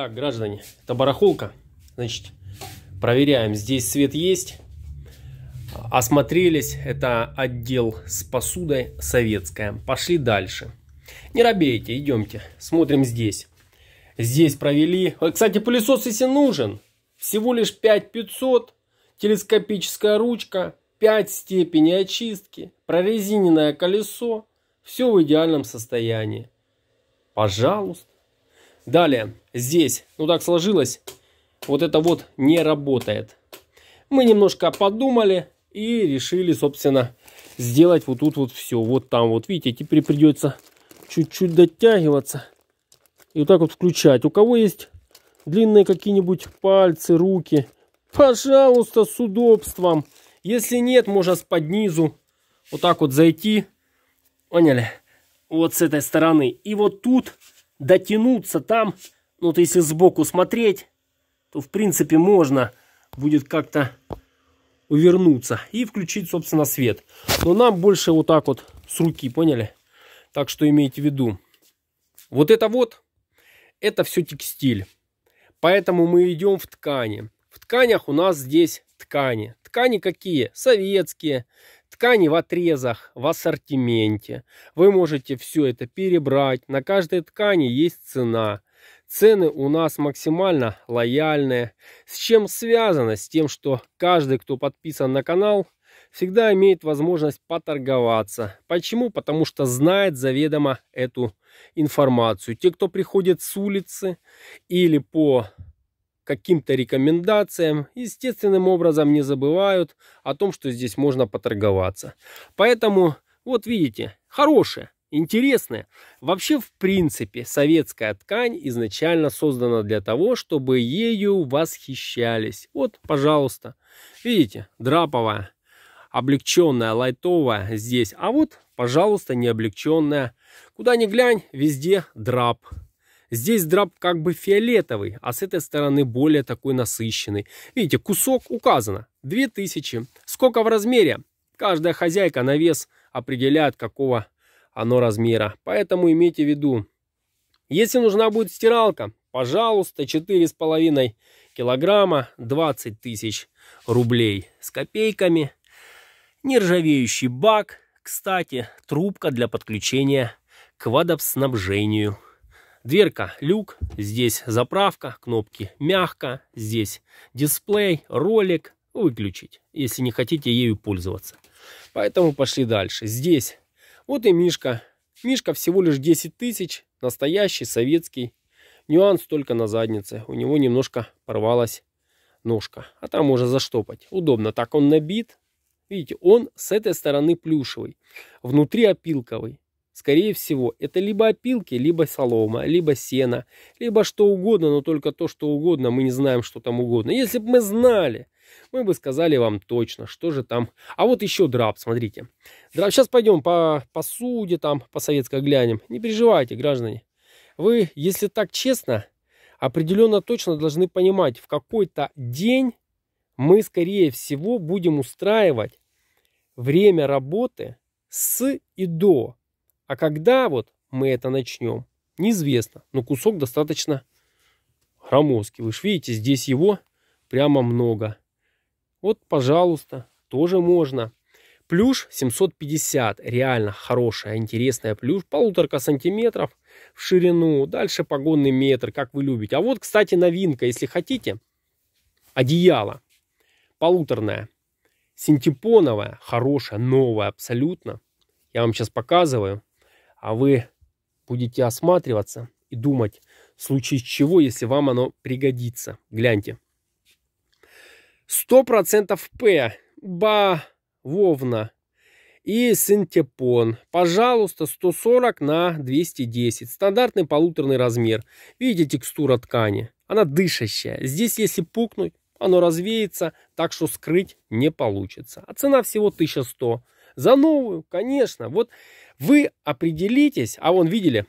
Так, граждане, это барахолка. Значит, проверяем, здесь свет есть. Осмотрелись, это отдел с посудой советская. Пошли дальше. Не робейте, идемте, смотрим здесь. Здесь провели. Э, кстати, пылесос, если нужен, всего лишь 5500, телескопическая ручка, 5 степеней очистки, прорезиненное колесо. Все в идеальном состоянии. Пожалуйста. Далее, здесь, ну так сложилось, вот это вот не работает. Мы немножко подумали и решили, собственно, сделать вот тут вот все. Вот там вот, видите, теперь придется чуть-чуть дотягиваться и вот так вот включать. У кого есть длинные какие-нибудь пальцы, руки, пожалуйста, с удобством. Если нет, можно с поднизу вот так вот зайти. Поняли? Вот с этой стороны. И вот тут дотянуться там, ну, вот если сбоку смотреть, то, в принципе, можно будет как-то увернуться и включить, собственно, свет. Но нам больше вот так вот с руки, поняли? Так что имейте в виду. Вот это вот, это все текстиль. Поэтому мы идем в ткани. В тканях у нас здесь ткани. Ткани какие? Советские, Ткани в отрезах, в ассортименте. Вы можете все это перебрать. На каждой ткани есть цена. Цены у нас максимально лояльные. С чем связано? С тем, что каждый, кто подписан на канал, всегда имеет возможность поторговаться. Почему? Потому что знает заведомо эту информацию. Те, кто приходит с улицы или по каким-то рекомендациям, естественным образом не забывают о том, что здесь можно поторговаться. Поэтому, вот видите, хорошее, интересное. Вообще, в принципе, советская ткань изначально создана для того, чтобы ею восхищались. Вот, пожалуйста. Видите, драповая, облегченная, лайтовая здесь. А вот, пожалуйста, не облегченная. Куда ни глянь, везде драп. Здесь драп как бы фиолетовый, а с этой стороны более такой насыщенный. Видите, кусок указано. 2000. Сколько в размере? Каждая хозяйка на вес определяет, какого оно размера. Поэтому имейте в виду. Если нужна будет стиралка, пожалуйста, 4,5 килограмма, 20 тысяч рублей с копейками. Нержавеющий бак, кстати, трубка для подключения к водоснабжению. Дверка люк, здесь заправка, кнопки мягко, здесь дисплей, ролик, выключить, если не хотите ею пользоваться. Поэтому пошли дальше. Здесь вот и Мишка. Мишка всего лишь 10 тысяч, настоящий советский. Нюанс только на заднице, у него немножко порвалась ножка, а там можно заштопать. Удобно, так он набит. Видите, он с этой стороны плюшевый, внутри опилковый. Скорее всего, это либо опилки, либо солома, либо сено, либо что угодно, но только то, что угодно, мы не знаем, что там угодно. Если бы мы знали, мы бы сказали вам точно, что же там. А вот еще драп, смотрите. Драп, сейчас пойдем по посуде там, по советской глянем. Не переживайте, граждане. Вы, если так честно, определенно точно должны понимать, в какой-то день мы, скорее всего, будем устраивать время работы с и до. А когда вот мы это начнем, неизвестно, но кусок достаточно громоздкий. Вы же видите, здесь его прямо много. Вот, пожалуйста, тоже можно. Плюш 750, реально хорошая, интересная плюш, полуторка сантиметров в ширину, дальше погонный метр, как вы любите. А вот, кстати, новинка, если хотите, одеяло полуторное, синтепоновое, хорошее, новое абсолютно. Я вам сейчас показываю а вы будете осматриваться и думать, в случае чего, если вам оно пригодится. Гляньте. 100% П. Ба Вовна и синтепон. Пожалуйста, 140 на 210. Стандартный полуторный размер. Видите текстура ткани? Она дышащая. Здесь, если пукнуть, оно развеется, так что скрыть не получится. А цена всего 1100. За новую, конечно. Вот вы определитесь, а вон видели,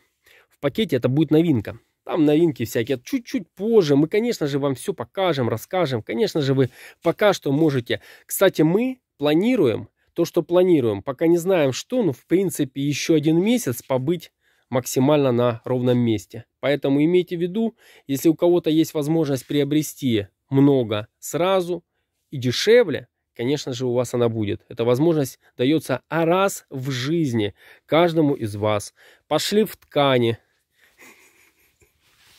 в пакете это будет новинка. Там новинки всякие. Чуть-чуть позже мы, конечно же, вам все покажем, расскажем. Конечно же, вы пока что можете. Кстати, мы планируем то, что планируем. Пока не знаем, что, но, в принципе, еще один месяц побыть максимально на ровном месте. Поэтому имейте в виду, если у кого-то есть возможность приобрести много сразу и дешевле, конечно же, у вас она будет. Эта возможность дается а раз в жизни каждому из вас. Пошли в ткани.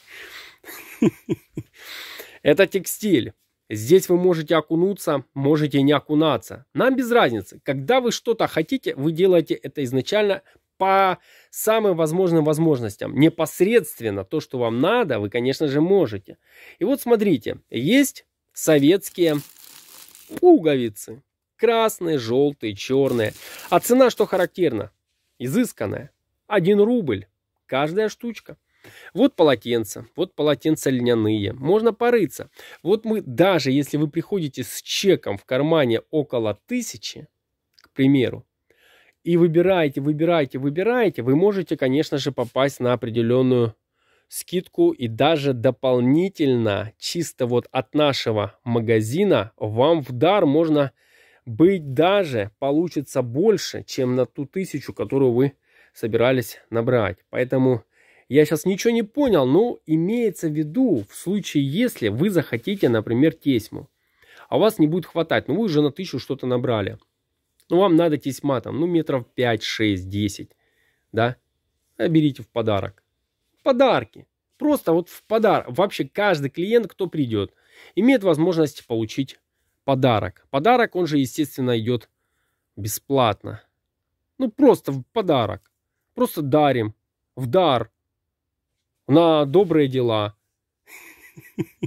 Это текстиль. Здесь вы можете окунуться, можете не окунаться. Нам без разницы. Когда вы что-то хотите, вы делаете это изначально по самым возможным возможностям. Непосредственно то, что вам надо, вы, конечно же, можете. И вот смотрите, есть советские пуговицы. Красные, желтые, черные. А цена, что характерно, изысканная. Один рубль. Каждая штучка. Вот полотенца, вот полотенца льняные, можно порыться. Вот мы, даже если вы приходите с чеком в кармане около тысячи, к примеру, и выбираете, выбираете, выбираете, вы можете, конечно же, попасть на определенную скидку и даже дополнительно чисто вот от нашего магазина вам в дар можно быть даже получится больше, чем на ту тысячу, которую вы собирались набрать. Поэтому я сейчас ничего не понял, но имеется в виду в случае, если вы захотите, например, тесьму, а вас не будет хватать, ну вы уже на тысячу что-то набрали. Ну вам надо тесьма там, ну метров 5, 6, 10, да, берите в подарок подарки. Просто вот в подарок. Вообще каждый клиент, кто придет, имеет возможность получить подарок. Подарок, он же, естественно, идет бесплатно. Ну, просто в подарок. Просто дарим. В дар. На добрые дела.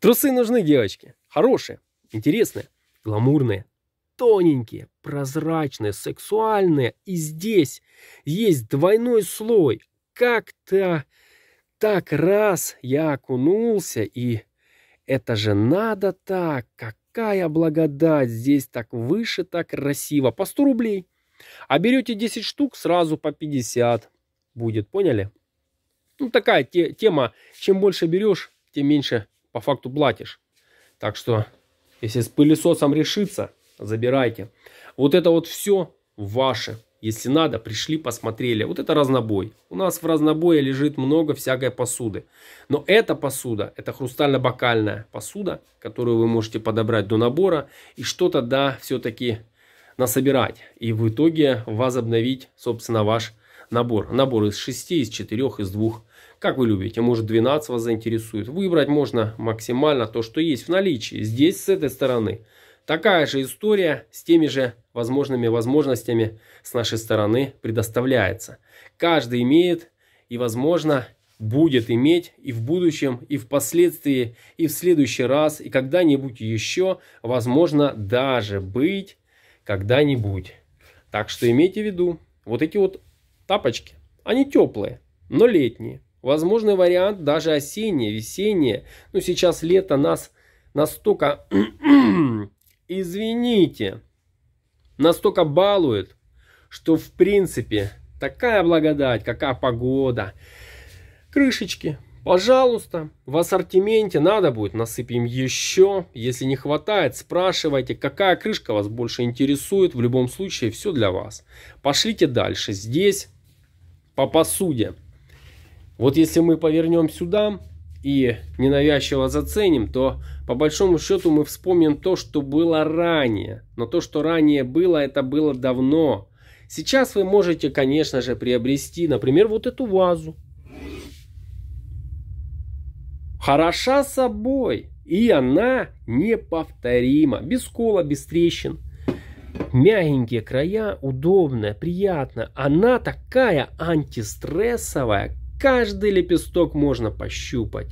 Трусы нужны, девочки. Хорошие, интересные, гламурные, тоненькие, прозрачные, сексуальные. И здесь есть двойной слой как-то так раз я окунулся, и это же надо так, какая благодать, здесь так выше, так красиво, по 100 рублей. А берете 10 штук, сразу по 50 будет, поняли? Ну, такая те, тема, чем больше берешь, тем меньше по факту платишь. Так что, если с пылесосом решиться забирайте. Вот это вот все ваше, Если надо, пришли, посмотрели. Вот это разнобой. У нас в разнобое лежит много всякой посуды. Но эта посуда, это хрустально-бокальная посуда, которую вы можете подобрать до набора и что-то, да, все-таки насобирать. И в итоге возобновить, собственно, ваш набор. Набор из 6, из 4, из 2. Как вы любите, может 12 вас заинтересует. Выбрать можно максимально то, что есть в наличии. Здесь, с этой стороны, Такая же история с теми же возможными возможностями с нашей стороны предоставляется. Каждый имеет и, возможно, будет иметь и в будущем, и впоследствии, и в следующий раз, и когда-нибудь еще, возможно, даже быть когда-нибудь. Так что имейте в виду, вот эти вот тапочки, они теплые, но летние. Возможный вариант даже осенние, весенние. Но ну, сейчас лето нас настолько извините, настолько балует, что в принципе такая благодать, какая погода. Крышечки, пожалуйста, в ассортименте надо будет, насыпем еще. Если не хватает, спрашивайте, какая крышка вас больше интересует. В любом случае, все для вас. Пошлите дальше. Здесь по посуде. Вот если мы повернем сюда, и ненавязчиво заценим, то по большому счету мы вспомним то, что было ранее. Но то, что ранее было, это было давно. Сейчас вы можете, конечно же, приобрести, например, вот эту вазу. Хороша собой, и она неповторима, без кола, без трещин. Мягенькие края, удобная, приятная. Она такая антистрессовая, Каждый лепесток можно пощупать.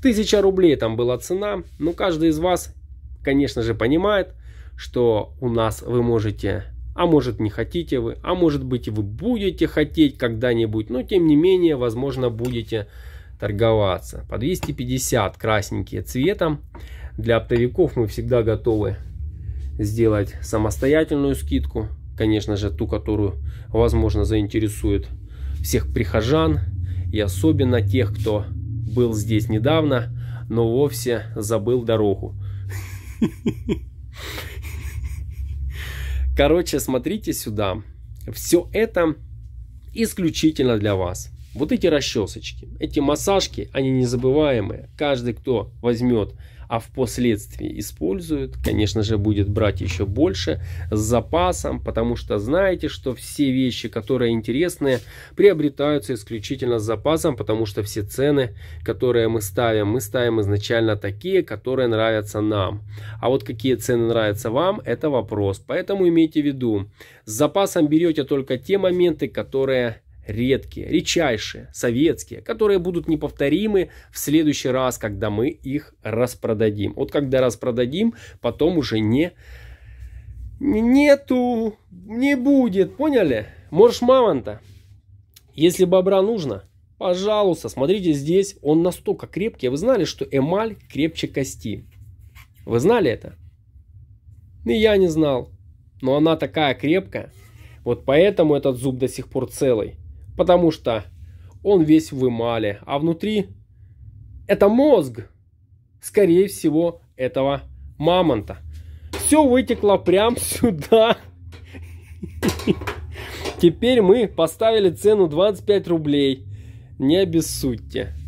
Тысяча рублей там была цена, но каждый из вас, конечно же, понимает, что у нас вы можете, а может не хотите вы, а может быть вы будете хотеть когда-нибудь, но тем не менее, возможно, будете торговаться. По 250 красненькие цветом. Для оптовиков мы всегда готовы сделать самостоятельную скидку. Конечно же, ту, которую, возможно, заинтересует всех прихожан, и особенно тех, кто был здесь недавно, но вовсе забыл дорогу. Короче, смотрите сюда. Все это исключительно для вас. Вот эти расчесочки, эти массажки, они незабываемые. Каждый, кто возьмет а впоследствии используют, конечно же, будет брать еще больше с запасом, потому что знаете, что все вещи, которые интересные, приобретаются исключительно с запасом, потому что все цены, которые мы ставим, мы ставим изначально такие, которые нравятся нам. А вот какие цены нравятся вам, это вопрос. Поэтому имейте в виду, с запасом берете только те моменты, которые редкие, редчайшие, советские, которые будут неповторимы в следующий раз, когда мы их распродадим. Вот когда распродадим, потом уже не нету, не будет, поняли? Морж мамонта. Если бобра нужно, пожалуйста, смотрите здесь, он настолько крепкий. Вы знали, что эмаль крепче кости? Вы знали это? И я не знал. Но она такая крепкая. Вот поэтому этот зуб до сих пор целый потому что он весь в эмали, а внутри это мозг, скорее всего, этого мамонта. Все вытекло прям сюда. Теперь мы поставили цену 25 рублей. Не обессудьте.